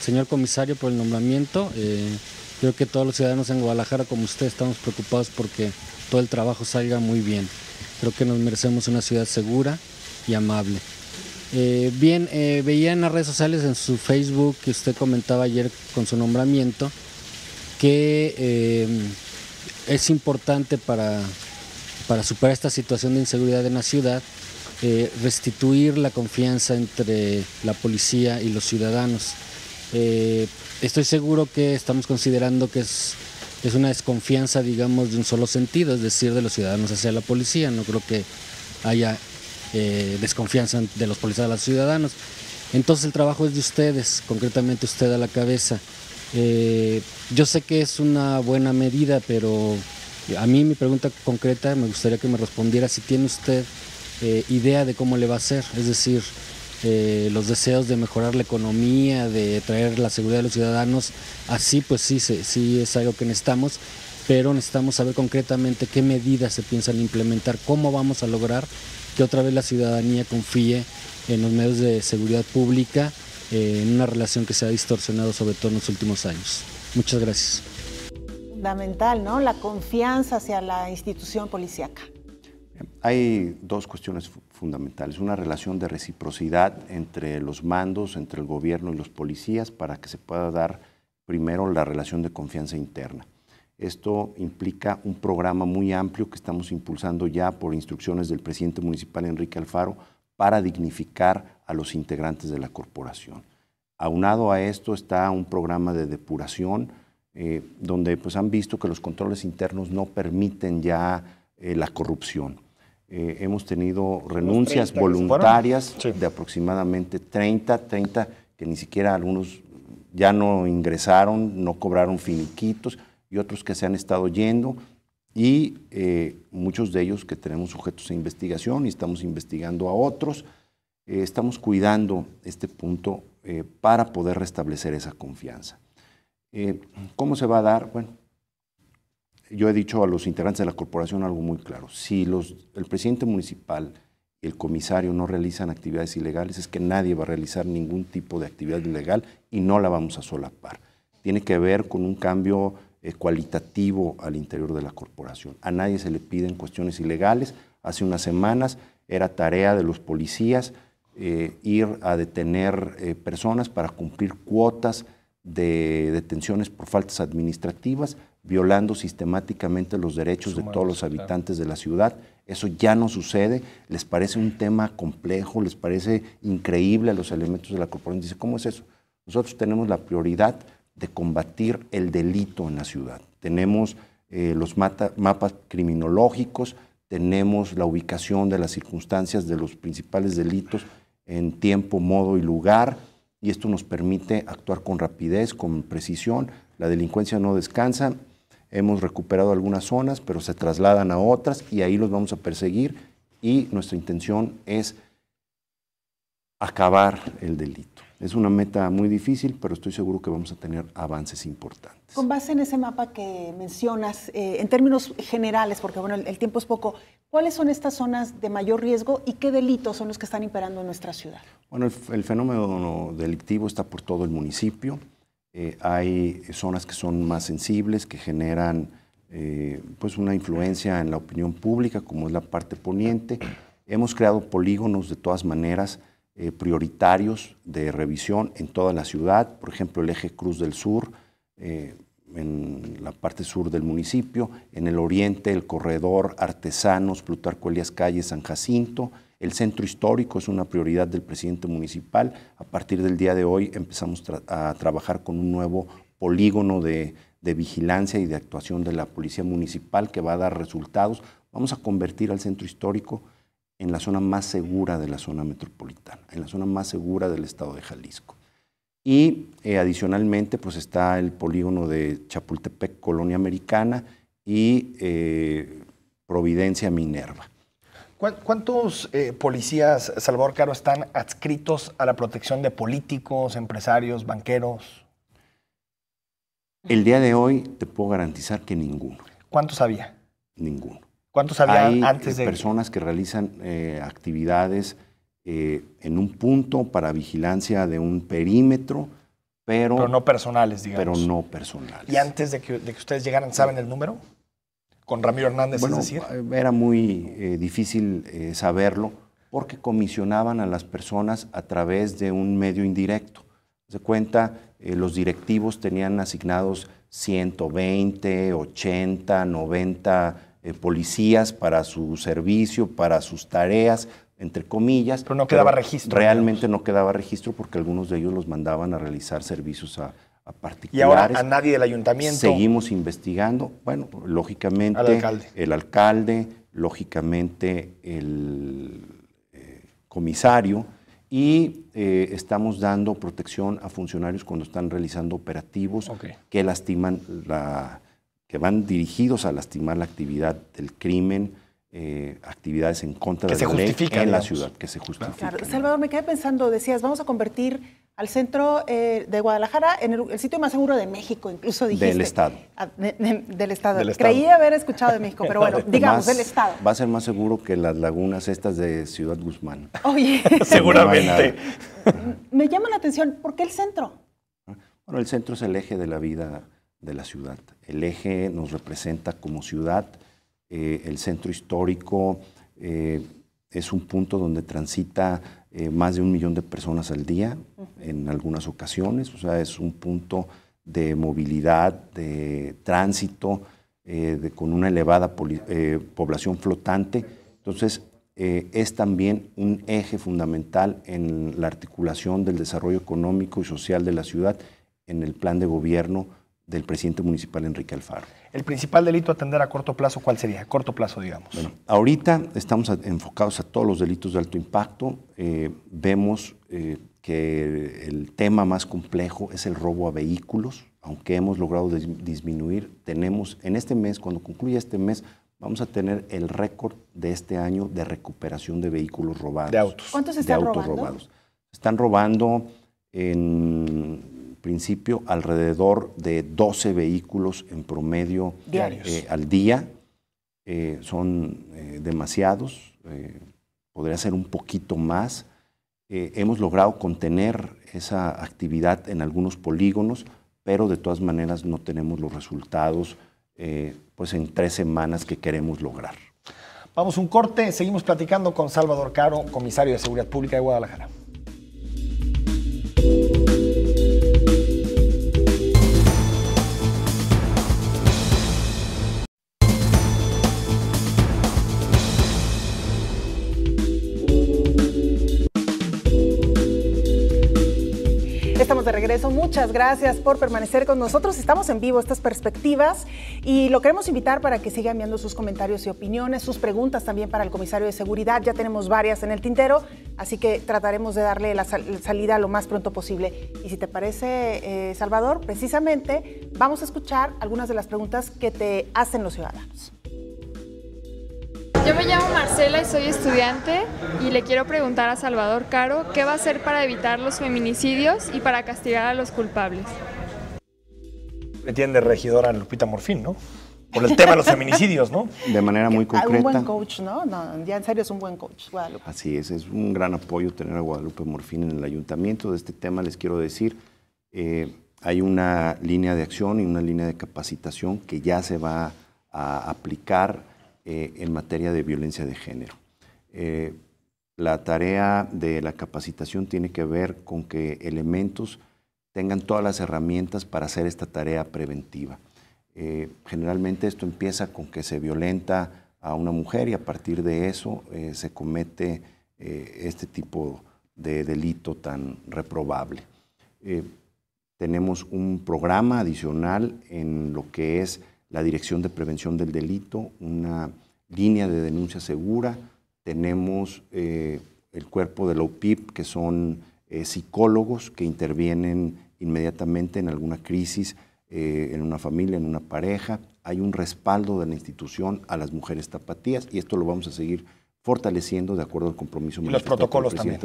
señor comisario, por el nombramiento. Eh, creo que todos los ciudadanos en Guadalajara, como usted, estamos preocupados porque todo el trabajo salga muy bien. Creo que nos merecemos una ciudad segura y amable. Eh, bien, eh, veía en las redes sociales, en su Facebook, que usted comentaba ayer con su nombramiento, que es importante para, para, superar esta situación de inseguridad en la ciudad, restituir la confianza entre la policía y los ciudadanos. Eh, estoy seguro que estamos considerando que es, una desconfianza, digamos, de un solo sentido, es decir, de los ciudadanos hacia la policía. No creo que haya eh, desconfianza de los policías a los ciudadanos. Entonces el trabajo es de ustedes, concretamente usted a la cabeza. Eh, yo sé que es una buena medida, pero a mí mi pregunta concreta me gustaría que me respondiera si tiene usted idea de cómo le va a hacer, es decir, los deseos de mejorar la economía, de traer la seguridad de los ciudadanos, así pues sí, sí es algo que necesitamos, pero necesitamos saber concretamente qué medidas se piensan implementar, cómo vamos a lograr que otra vez la ciudadanía confíe en los medios de seguridad pública, eh, en una relación que se ha distorsionado sobre todo en los últimos años. Muchas gracias fundamental, ¿no? La confianza hacia la institución policíaca. Hay dos cuestiones fundamentales. Una relación de reciprocidad entre los mandos, entre el gobierno y los policías, para que se pueda dar primero la relación de confianza interna. Esto implica un programa muy amplio que estamos impulsando ya por instrucciones del presidente municipal Enrique Alfaro para dignificar a los integrantes de la corporación. Aunado a esto está un programa de depuración eh, donde pues, han visto que los controles internos no permiten ya eh, la corrupción. Eh, hemos tenido renuncias voluntarias de aproximadamente 30, 30 que ni siquiera algunos ya no ingresaron, no cobraron finiquitos y otros que se han estado yendo y eh, muchos de ellos que tenemos sujetos a investigación y estamos investigando a otros. Eh, estamos cuidando este punto para poder restablecer esa confianza. ¿Cómo se va a dar? Bueno, yo he dicho a los integrantes de la corporación algo muy claro. Si el presidente municipal y el comisario no realizan actividades ilegales, es que nadie va a realizar ningún tipo de actividad ilegal y no la vamos a solapar. Tiene que ver con un cambio eh, cualitativo al interior de la corporación. A nadie se le piden cuestiones ilegales. Hace unas semanas era tarea de los policías eh, ir a detener eh, personas para cumplir cuotas de detenciones por faltas administrativas violando sistemáticamente los derechos de todos los habitantes de la ciudad. Eso ya no sucede, les parece un tema complejo, les parece increíble a los elementos de la corporación. Dice, ¿cómo es eso? Nosotros tenemos la prioridad de combatir el delito en la ciudad. Tenemos eh, los mapas criminológicos, tenemos la ubicación de las circunstancias de los principales delitos en tiempo, modo y lugar, y esto nos permite actuar con rapidez, con precisión. La delincuencia no descansa Hemos recuperado algunas zonas, pero se trasladan a otras y ahí los vamos a perseguir y nuestra intención es acabar el delito. Es una meta muy difícil, pero estoy seguro que vamos a tener avances importantes. Con base en ese mapa que mencionas, eh, en términos generales, porque bueno, el, tiempo es poco, ¿cuáles son estas zonas de mayor riesgo y qué delitos son los que están imperando en nuestra ciudad? Bueno, el fenómeno delictivo está por todo el municipio. Eh, hay zonas que son más sensibles, que generan eh, pues una influencia en la opinión pública, como es la parte poniente. Hemos creado polígonos de todas maneras eh, prioritarios de revisión en toda la ciudad, por ejemplo el eje Cruz del Sur, en la parte sur del municipio, en el oriente el corredor Artesanos, Plutarco Elías Calle, San Jacinto, el centro histórico es una prioridad del presidente municipal. A partir del día de hoy empezamos a trabajar con un nuevo polígono de, vigilancia y de actuación de la Policía Municipal que va a dar resultados. Vamos a convertir al centro histórico en la zona más segura de la zona metropolitana, en la zona más segura del estado de Jalisco. Y eh, adicionalmente, pues está el polígono de Chapultepec, Colonia Americana y eh, Providencia Minerva. ¿Cuántos eh, policías, Salvador Caro, están adscritos a la protección de políticos, empresarios, banqueros? El día de hoy te puedo garantizar que ninguno. ¿Cuántos había? Ninguno. ¿Cuántos había antes de...? personas que realizan eh, actividades eh, en un punto para vigilancia de un perímetro, pero... Pero no personales, digamos. Pero no personales. ¿Y antes de que, de que ustedes llegaran, saben el número? con Ramiro Hernández, es decir? Eh, era muy eh, difícil eh, saberlo porque comisionaban a las personas a través de un medio indirecto. Se cuenta, los directivos tenían asignados 120, 80, 90 policías para su servicio, para sus tareas, entre comillas. Pero no quedaba registro. Realmente no quedaba registro porque algunos de ellos los mandaban a realizar servicios a, a Y ahora a nadie del ayuntamiento. Seguimos investigando. Bueno, lógicamente. El alcalde, lógicamente el eh, comisario. Y eh, estamos dando protección a funcionarios cuando están realizando operativos que lastiman la que van dirigidos a lastimar la actividad del crimen, eh, actividades en contra de la ley en la ciudad, que se justifican. Salvador, me quedé pensando, decías, vamos a convertir al centro eh, de Guadalajara, en el, sitio más seguro de México, incluso dijiste. Ah, del Estado. del Estado. Creí haber escuchado de México, pero bueno, digamos, del Estado. Va a ser más seguro que las lagunas estas de Ciudad Guzmán. Oye. Seguramente. Me llama la atención, ¿por qué el centro? Bueno, el centro es el eje de la vida de la ciudad. El eje nos representa como ciudad, eh, el centro histórico, eh, es un punto donde transita eh, más de un millón de personas al día en algunas ocasiones, o sea, es un punto de movilidad, de tránsito, eh, con una elevada eh, población flotante. Entonces, es también un eje fundamental en la articulación del desarrollo económico y social de la ciudad en el plan de gobierno del presidente municipal Enrique Alfaro el principal delito a atender a corto plazo, ¿cuál sería? A corto plazo, digamos. Bueno, ahorita estamos enfocados a todos los delitos de alto impacto. Eh, vemos eh, que el tema más complejo es el robo a vehículos. Aunque hemos logrado disminuir, tenemos en este mes, cuando concluya este mes, vamos a tener el récord de este año de recuperación de vehículos robados. De autos. ¿Cuántos están de autos robando? robados? Están robando en principio alrededor de 12 vehículos en promedio eh, al día. Eh, son eh, demasiados, podría ser un poquito más. hemos logrado contener esa actividad en algunos polígonos, pero de todas maneras no tenemos los resultados pues en tres semanas que queremos lograr. Vamos un corte, seguimos platicando con Salvador Caro, comisario de Seguridad Pública de Guadalajara. eso, Muchas gracias por permanecer con nosotros. Estamos en vivo estas perspectivas y lo queremos invitar para que siga enviando sus comentarios y opiniones, sus preguntas también para el comisario de seguridad. Ya tenemos varias en el tintero, así que trataremos de darle la salida lo más pronto posible. Y si te parece, eh, Salvador, precisamente vamos a escuchar algunas de las preguntas que te hacen los ciudadanos. Yo me llamo Marcela y soy estudiante y le quiero preguntar a Salvador Caro qué va a hacer para evitar los feminicidios y para castigar a los culpables. Entiende regidora Lupita Morfín, ¿no? Por el tema de los feminicidios, ¿no? De manera muy concreta. Un buen coach, ¿no? en serio es un buen coach, Guadalupe. Así es, es un gran apoyo tener a Guadalupe Morfín en el ayuntamiento. De este tema les quiero decir, eh, hay una línea de acción y una línea de capacitación que ya se va a aplicar eh, en materia de violencia de género. Eh, la tarea de la capacitación tiene que ver con que elementos tengan todas las herramientas para hacer esta tarea preventiva. Eh, generalmente esto empieza con que se violenta a una mujer y a partir de eso se comete este tipo de delito tan reprobable. tenemos un programa adicional en lo que es la Dirección de Prevención del Delito, una línea de denuncia segura, tenemos eh, el cuerpo de la UPIP, que son eh, psicólogos que intervienen inmediatamente en alguna crisis, eh, en una familia, en una pareja. Hay un respaldo de la institución a las mujeres tapatías y esto lo vamos a seguir fortaleciendo de acuerdo al compromiso y los protocolos también.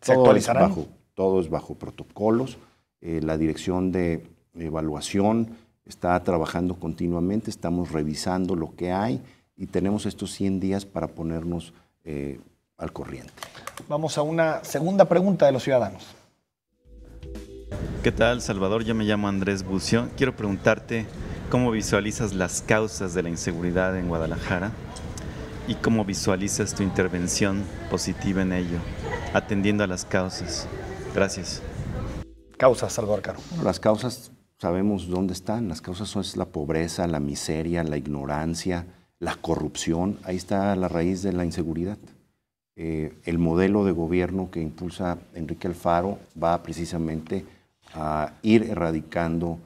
¿Se bajo, todo es bajo protocolos. la dirección de evaluación está trabajando continuamente, estamos revisando lo que hay y tenemos estos 100 días para ponernos eh, al corriente. Vamos a una segunda pregunta de los ciudadanos. ¿Qué tal, Salvador? Yo me llamo Andrés Bucio. Quiero preguntarte cómo visualizas las causas de la inseguridad en Guadalajara y cómo visualizas tu intervención positiva en ello, atendiendo a las causas. Gracias. Causas, Salvador Caro. Las causas sabemos dónde están. Las causas son la pobreza, la miseria, la ignorancia, la corrupción. Ahí está la raíz de la inseguridad. Eh, el modelo de gobierno que impulsa Enrique Alfaro va precisamente a ir erradicando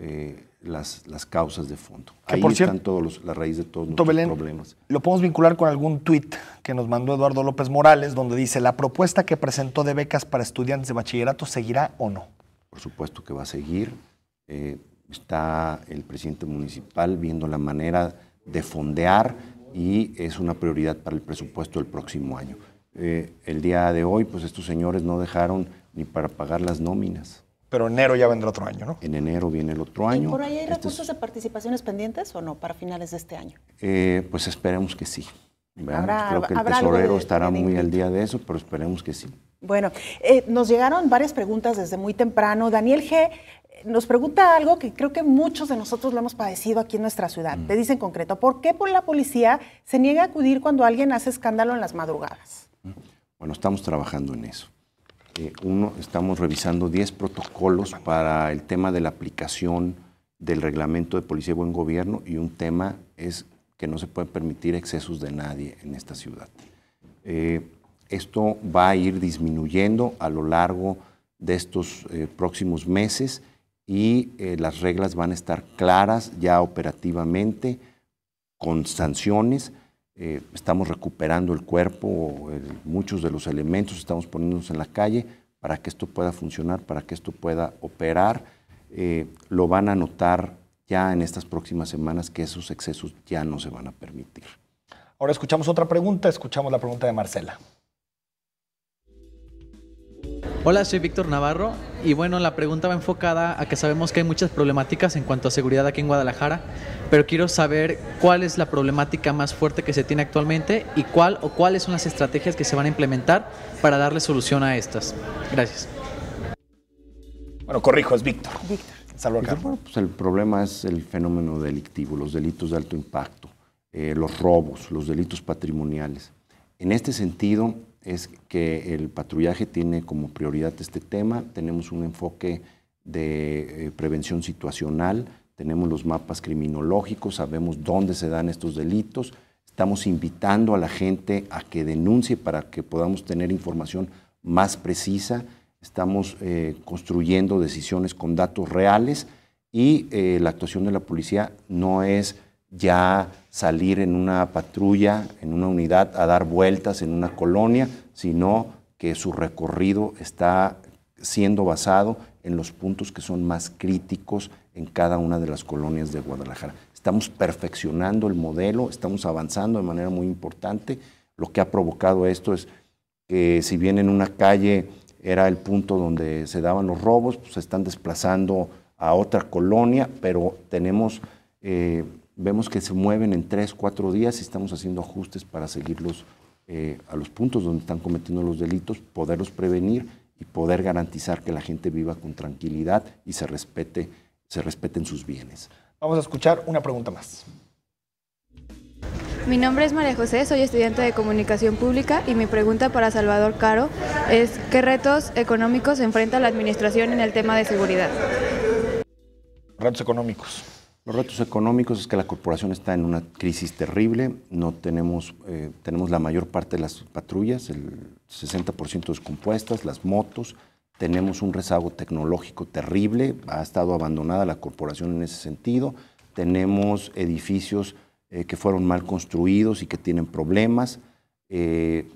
eh, las, causas de fondo. Ahí están todos la raíz de todos nuestros problemas. Lo podemos vincular con algún tuit que nos mandó Eduardo López Morales, donde dice, la propuesta que presentó de becas para estudiantes de bachillerato seguirá o no. Por supuesto que va a seguir. Eh, está el presidente municipal viendo la manera de fondear y es una prioridad para el presupuesto del próximo año. Eh, el día de hoy, pues estos señores no dejaron ni para pagar las nóminas. Pero enero ya vendrá otro año, ¿no? En enero viene el otro año. ¿Y por ahí hay este recursos de participaciones pendientes o no para finales de este año? Eh, pues esperemos que sí. Creo que el tesorero estará muy al día de eso, pero esperemos que sí. Bueno, eh, nos llegaron varias preguntas desde muy temprano. Daniel G. nos pregunta algo que creo que muchos de nosotros lo hemos padecido aquí en nuestra ciudad. Le mm. Te dice en concreto, ¿por qué por la policía se niega a acudir cuando alguien hace escándalo en las madrugadas? Mm. Bueno, estamos trabajando en eso. Eh, uno, estamos revisando 10 protocolos para el tema de la aplicación del reglamento de policía y buen gobierno y un tema es que no se pueden permitir excesos de nadie en esta ciudad. Eh, esto va a ir disminuyendo a lo largo de estos eh, próximos meses y eh, las reglas van a estar claras ya operativamente, con sanciones. Eh, estamos recuperando el cuerpo, muchos de los elementos, estamos poniéndonos en la calle para que esto pueda funcionar, para que esto pueda operar. lo van a notar ya en estas próximas semanas que esos excesos ya no se van a permitir. Ahora escuchamos otra pregunta, escuchamos la pregunta de Marcela. Hola, soy Víctor Navarro y bueno, la pregunta va enfocada a que sabemos que hay muchas problemáticas en cuanto a seguridad aquí en Guadalajara, pero quiero saber cuál es la problemática más fuerte que se tiene actualmente y cuál o cuáles son las estrategias que se van a implementar para darle solución a estas. Gracias. Bueno, corrijo, es Víctor. Víctor. Carlos. bueno, pues el problema es el fenómeno delictivo, los delitos de alto impacto, eh, los robos, los delitos patrimoniales. En este sentido, es que el patrullaje tiene como prioridad este tema. Tenemos un enfoque de eh, prevención situacional, tenemos los mapas criminológicos, sabemos dónde se dan estos delitos. Estamos invitando a la gente a que denuncie para que podamos tener información más precisa. Estamos eh, construyendo decisiones con datos reales y eh, la actuación de la policía no es ya salir en una patrulla, en una unidad, a dar vueltas en una colonia, sino que su recorrido está siendo basado en los puntos que son más críticos en cada una de las colonias de Guadalajara. Estamos perfeccionando el modelo, estamos avanzando de manera muy importante. Lo que ha provocado esto es que si bien en una calle era el punto donde se daban los robos, pues se están desplazando a otra colonia, pero tenemos eh, vemos que se mueven en tres, cuatro días y estamos haciendo ajustes para seguirlos eh, a los puntos donde están cometiendo los delitos, poderlos prevenir y poder garantizar que la gente viva con tranquilidad y se respete, se respeten sus bienes. Vamos a escuchar una pregunta más. Mi nombre es María José, soy estudiante de Comunicación Pública y mi pregunta para Salvador Caro es ¿qué retos económicos enfrenta la administración en el tema de seguridad? Retos económicos. Los retos económicos es que la corporación está en una crisis terrible, no tenemos, eh, tenemos la mayor parte de las patrullas, el 60% descompuestas, las motos, tenemos un rezago tecnológico terrible, ha estado abandonada la corporación en ese sentido, tenemos edificios eh, que fueron mal construidos y que tienen problemas, eh,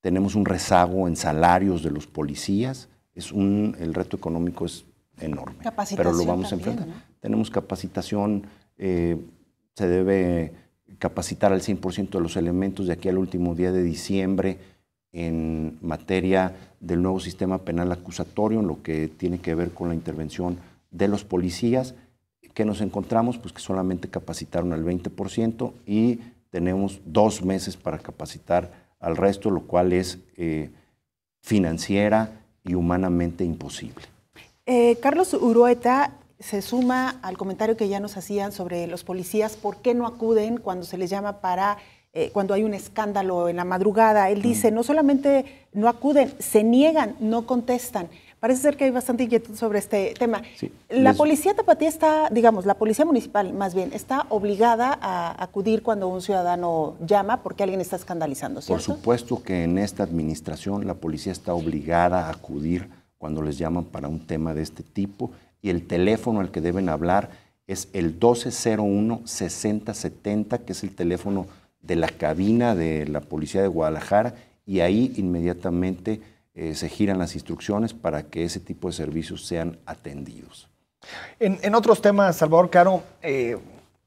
tenemos un rezago en salarios de los policías, es un, el reto económico es enorme, pero lo vamos a enfrentar tenemos capacitación, eh, se debe capacitar al 100% de los elementos de aquí al último día de diciembre en materia del nuevo sistema penal acusatorio, en lo que tiene que ver con la intervención de los policías. ¿Qué nos encontramos? Pues que solamente capacitaron al 20% y tenemos dos meses para capacitar al resto, lo cual es eh, financiera y humanamente imposible. Eh, Carlos Urueta se suma al comentario que ya nos hacían sobre los policías, por qué no acuden cuando se les llama para, eh, cuando hay un escándalo en la madrugada. Él dice, mm. no solamente no acuden, se niegan, no contestan. Parece ser que hay bastante inquietud sobre este tema. la policía tapatía está, digamos, la policía municipal más bien, está obligada a acudir cuando un ciudadano llama porque alguien está escandalizando, Por supuesto que en esta administración la policía está obligada a acudir cuando les llaman para un tema de este tipo y el teléfono al que deben hablar es el 1201-6070, que es el teléfono de la cabina de la Policía de Guadalajara, y ahí inmediatamente eh, se giran las instrucciones para que ese tipo de servicios sean atendidos. En, otros temas, Salvador Caro, eh,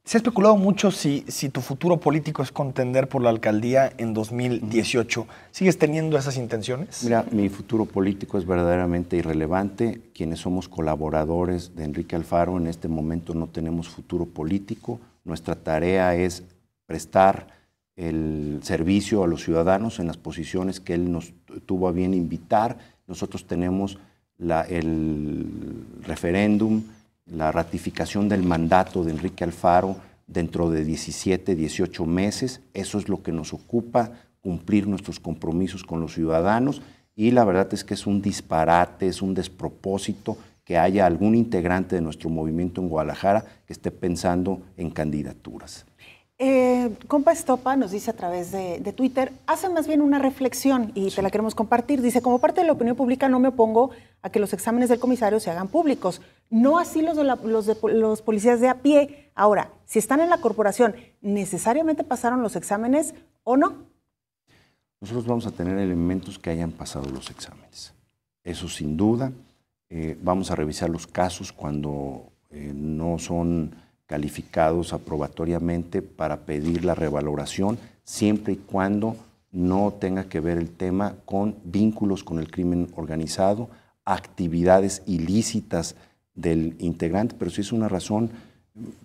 se ha especulado mucho si, si tu futuro político es contender por la alcaldía en 2018. ¿Sigues teniendo esas intenciones? Mira, mi futuro político es verdaderamente irrelevante. Quienes somos colaboradores de Enrique Alfaro en este momento no tenemos futuro político. Nuestra tarea es prestar el servicio a los ciudadanos en las posiciones que él nos tuvo a bien invitar. Nosotros tenemos la, el referéndum la ratificación del mandato de Enrique Alfaro dentro de 17, 18 meses. Eso es lo que nos ocupa, cumplir nuestros compromisos con los ciudadanos y la verdad es que es un disparate, es un despropósito que haya algún integrante de nuestro movimiento en Guadalajara que esté pensando en candidaturas. Eh, compa Estopa nos dice a través de, Twitter, hace más bien una reflexión y te la queremos compartir. Dice, como parte de la opinión pública no me opongo a que los exámenes del comisario se hagan públicos, no así los de, los, policías de a pie. Ahora, si están en la corporación, ¿necesariamente pasaron los exámenes o no? Nosotros vamos a tener elementos que hayan pasado los exámenes. Eso sin duda. Eh, vamos a revisar los casos cuando eh, no son calificados aprobatoriamente para pedir la revaloración, siempre y cuando no tenga que ver el tema con vínculos con el crimen organizado, actividades ilícitas del integrante, pero si es una razón,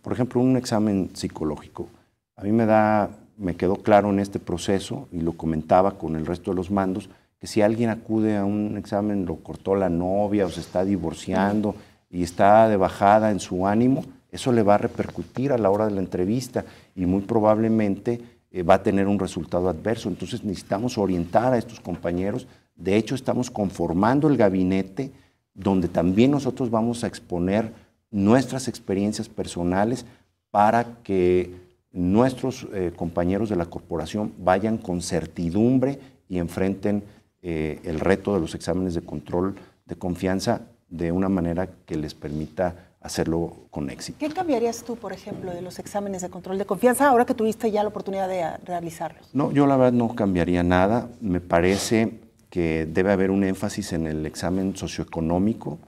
por ejemplo, un examen psicológico. A mí me da, me quedó claro en este proceso, y lo comentaba con el resto de los mandos, que si alguien acude a un examen, lo cortó la novia o se está divorciando y está de bajada en su ánimo, eso le va a repercutir a la hora de la entrevista y muy probablemente eh, va a tener un resultado adverso. Entonces necesitamos orientar a estos compañeros. De hecho, estamos conformando el gabinete donde también nosotros vamos a exponer nuestras experiencias personales para que nuestros eh, compañeros de la corporación vayan con certidumbre y enfrenten eh, el reto de los exámenes de control de confianza de una manera que les permita hacerlo con éxito. ¿Qué cambiarías tú, por ejemplo, de los exámenes de control de confianza ahora que tuviste ya la oportunidad de realizarlos? No, yo la verdad no cambiaría nada. Me parece que debe haber un énfasis en el examen socioeconómico.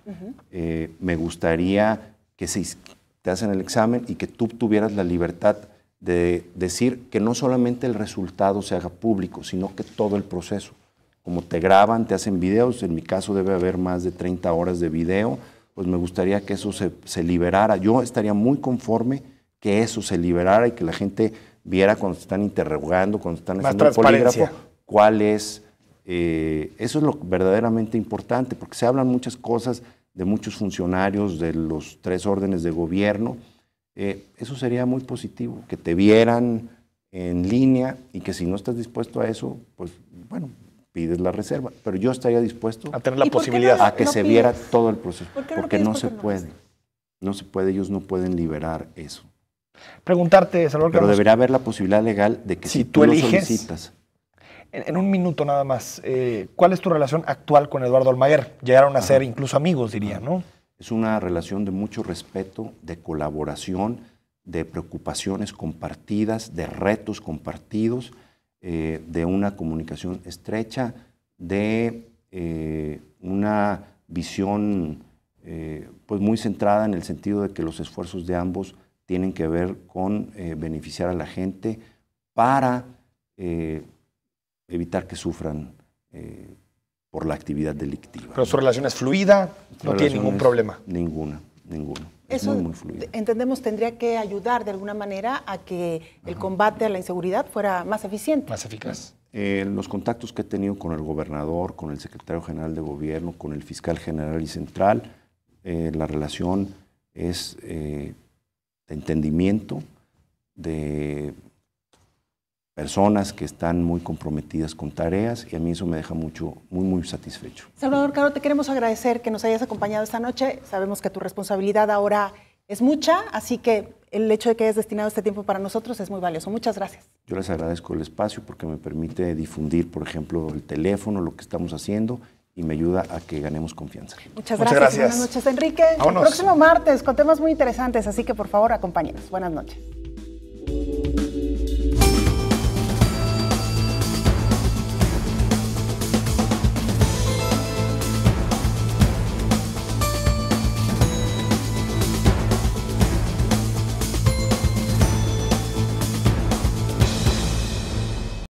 Eh, me gustaría que se, te hacen el examen y que tú tuvieras la libertad de decir que no solamente el resultado se haga público, sino que todo el proceso. Como te graban, te hacen videos, en mi caso debe haber más de 30 horas de video pues me gustaría que eso se, liberara. Yo estaría muy conforme que eso se liberara y que la gente viera cuando se están interrogando, cuando están haciendo el polígrafo, cuál es. Eh, eso es lo verdaderamente importante, porque se hablan muchas cosas de muchos funcionarios de los tres órdenes de gobierno. Eh, eso sería muy positivo, que te vieran en línea y que si no estás dispuesto a eso, pues bueno, pides la reserva. Pero yo estaría dispuesto a tener la posibilidad a que se viera todo el proceso, porque no, se puede. No se puede, ellos no pueden liberar eso. Preguntarte, Salvador Pero deberá haber la posibilidad legal de que si, tú, eliges, solicitas. En, un minuto nada más, eh, ¿cuál es tu relación actual con Eduardo Almaguer? Llegaron a ser incluso amigos, diría, ¿no? Es una relación de mucho respeto, de colaboración, de preocupaciones compartidas, de retos compartidos eh, de una comunicación estrecha, de eh, una visión eh, pues muy centrada en el sentido de que los esfuerzos de ambos tienen que ver con beneficiar a la gente para evitar que sufran por la actividad delictiva. Pero su relación es fluida, no tiene ningún problema. Ninguna ninguno. Eso muy, muy entendemos tendría que ayudar de alguna manera a que el combate a la inseguridad fuera más eficiente. Más eficaz. Eh, los contactos que he tenido con el gobernador, con el secretario general de gobierno, con el fiscal general y central, eh, la relación es eh, de entendimiento, de personas que están muy comprometidas con tareas y a mí eso me deja mucho, muy, muy satisfecho. Salvador Caro, te queremos agradecer que nos hayas acompañado esta noche. Sabemos que tu responsabilidad ahora es mucha, así que el hecho de que hayas destinado este tiempo para nosotros es muy valioso. Muchas gracias. Yo les agradezco el espacio porque me permite difundir, por ejemplo, el teléfono, lo que estamos haciendo y me ayuda a que ganemos confianza. Muchas, gracias. Buenas noches, Enrique. El próximo martes con temas muy interesantes, así que por favor acompáñenos. Buenas noches.